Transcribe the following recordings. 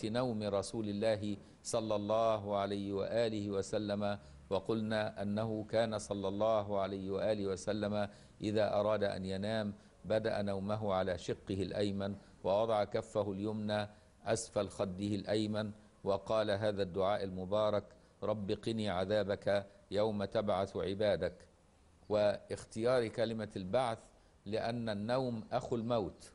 وقت نوم رسول الله صلى الله عليه وآله وسلم وقلنا أنه كان صلى الله عليه وآله وسلم إذا أراد أن ينام بدأ نومه على شقه الأيمن ووضع كفه اليمنى أسفل خده الأيمن وقال هذا الدعاء المبارك رب قني عذابك يوم تبعث عبادك واختيار كلمة البعث لأن النوم أخو الموت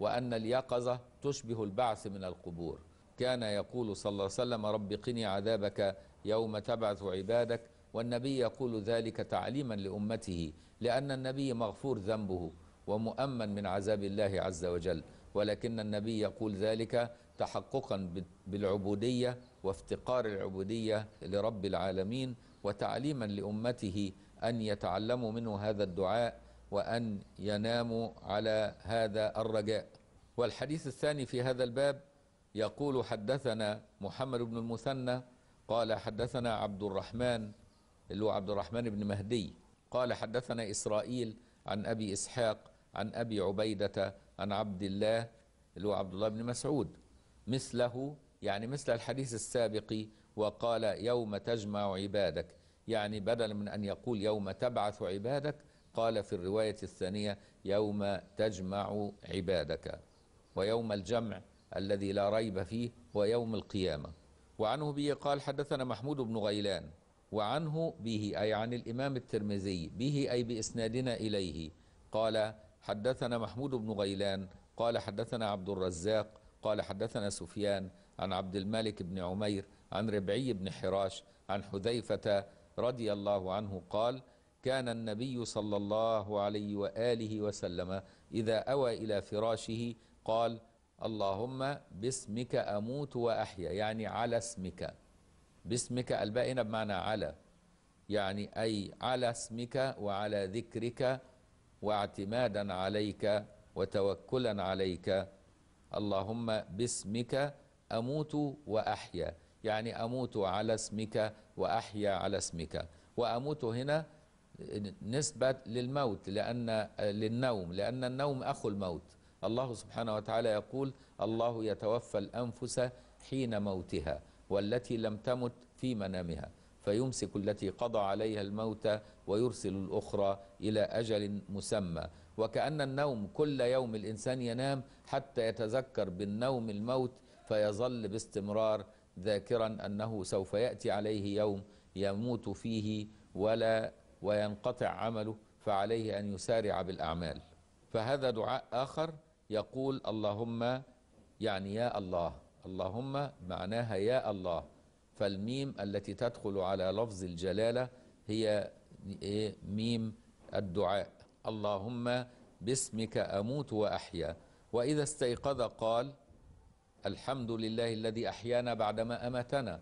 وأن اليقظة تشبه البعث من القبور كان يقول صلى الله عليه وسلم رب قني عذابك يوم تبعث عبادك والنبي يقول ذلك تعليما لأمته لأن النبي مغفور ذنبه ومؤمن من عذاب الله عز وجل ولكن النبي يقول ذلك تحققا بالعبودية وافتقار العبودية لرب العالمين وتعليما لأمته أن يتعلموا منه هذا الدعاء وأن يناموا على هذا الرجاء والحديث الثاني في هذا الباب يقول حدثنا محمد بن المثنى قال حدثنا عبد الرحمن اللي هو عبد الرحمن بن مهدي قال حدثنا إسرائيل عن أبي إسحاق عن أبي عبيدة عن عبد الله اللي هو عبد الله بن مسعود مثله يعني مثل الحديث السابق وقال يوم تجمع عبادك يعني بدلا من أن يقول يوم تبعث عبادك قال في الرواية الثانية يوم تجمع عبادك ويوم الجمع الذي لا ريب فيه هو يوم القيامة وعنه به قال حدثنا محمود بن غيلان وعنه به أي عن الإمام الترمذي به أي بإسنادنا إليه قال حدثنا محمود بن غيلان قال حدثنا عبد الرزاق قال حدثنا سفيان عن عبد الملك بن عمير عن ربعي بن حراش عن حذيفة رضي الله عنه قال كان النبي صلى الله عليه وآله وسلم إذا أوى إلى فراشه قال اللهم باسمك أموت وأحيا يعني على اسمك باسمك الباء هنا بمعنى على يعني أي على اسمك وعلى ذكرك واعتمادا عليك وتوكلا عليك اللهم باسمك أموت وأحيا يعني أموت على اسمك وأحيا على اسمك وأموت هنا نسبة للموت لأن للنوم لأن النوم أخو الموت الله سبحانه وتعالى يقول الله يتوفى الأنفس حين موتها والتي لم تمت في منامها فيمسك التي قضى عليها الموت ويرسل الأخرى إلى أجل مسمى وكأن النوم كل يوم الإنسان ينام حتى يتذكر بالنوم الموت فيظل باستمرار ذاكرا أنه سوف يأتي عليه يوم يموت فيه ولا وينقطع عمله فعليه أن يسارع بالأعمال فهذا دعاء آخر يقول اللهم يعني يا الله اللهم معناها يا الله فالميم التي تدخل على لفظ الجلالة هي إيه؟ ميم الدعاء اللهم باسمك أموت وأحيا وإذا استيقظ قال الحمد لله الذي أحيانا بعدما أماتنا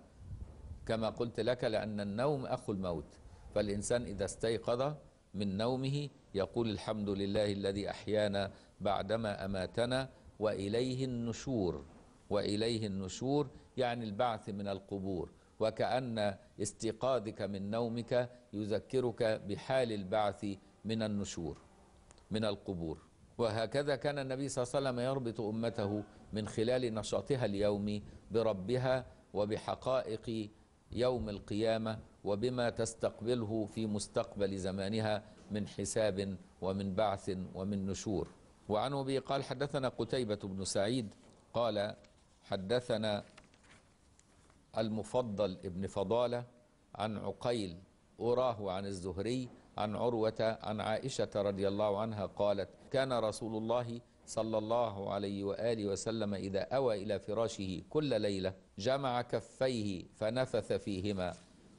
كما قلت لك لأن النوم أخو الموت فالإنسان إذا استيقظ من نومه يقول الحمد لله الذي أحيانا بعدما أماتنا وإليه النشور وإليه النشور يعني البعث من القبور وكأن استيقاظك من نومك يذكرك بحال البعث من النشور من القبور وهكذا كان النبي صلى الله عليه وسلم يربط أمته من خلال نشاطها اليومي بربها وبحقائق يوم القيامة وبما تستقبله في مستقبل زمانها من حساب ومن بعث ومن نشور وعن أبي قال حدثنا قتيبة بن سعيد قال حدثنا المفضل ابن فضالة عن عقيل أراه عن الزهري عن عروة عن عائشة رضي الله عنها قالت كان رسول الله صلى الله عليه وآله وسلم إذا أوى إلى فراشه كل ليلة جمع كفيه فنفث فيهما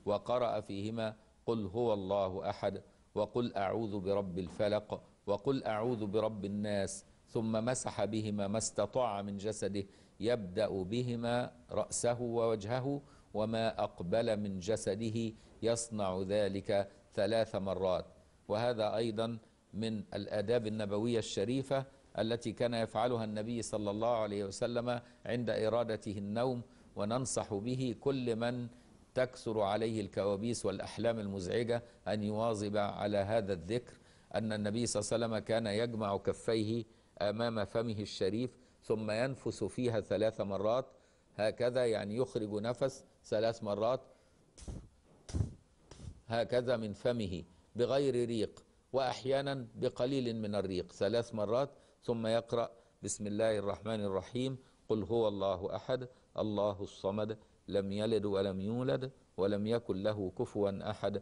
وقرأ فيهما قل هو الله أحد وقل أعوذ برب الفلق وقل أعوذ برب الناس ثم مسح بهما ما استطاع من جسده يبدأ بهما رأسه ووجهه وما أقبل من جسده يصنع ذلك ثلاث مرات وهذا أيضا من الآداب النبوية الشريفة التي كان يفعلها النبي صلى الله عليه وسلم عند إرادته النوم وننصح به كل من تكثر عليه الكوابيس والأحلام المزعجة أن يواظب على هذا الذكر أن النبي صلى الله عليه وسلم كان يجمع كفيه أمام فمه الشريف ثم ينفس فيها ثلاث مرات هكذا يعني يخرج نفس ثلاث مرات هكذا من فمه بغير ريق وأحيانا بقليل من الريق ثلاث مرات ثم يقرأ بسم الله الرحمن الرحيم قل هو الله أحد الله الصمد لم يلد ولم يولد ولم يكن له كفوا أحد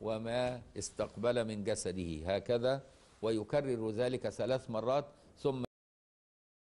وما استقبل من جسده هكذا ويكرر ذلك ثلاث مرات ثم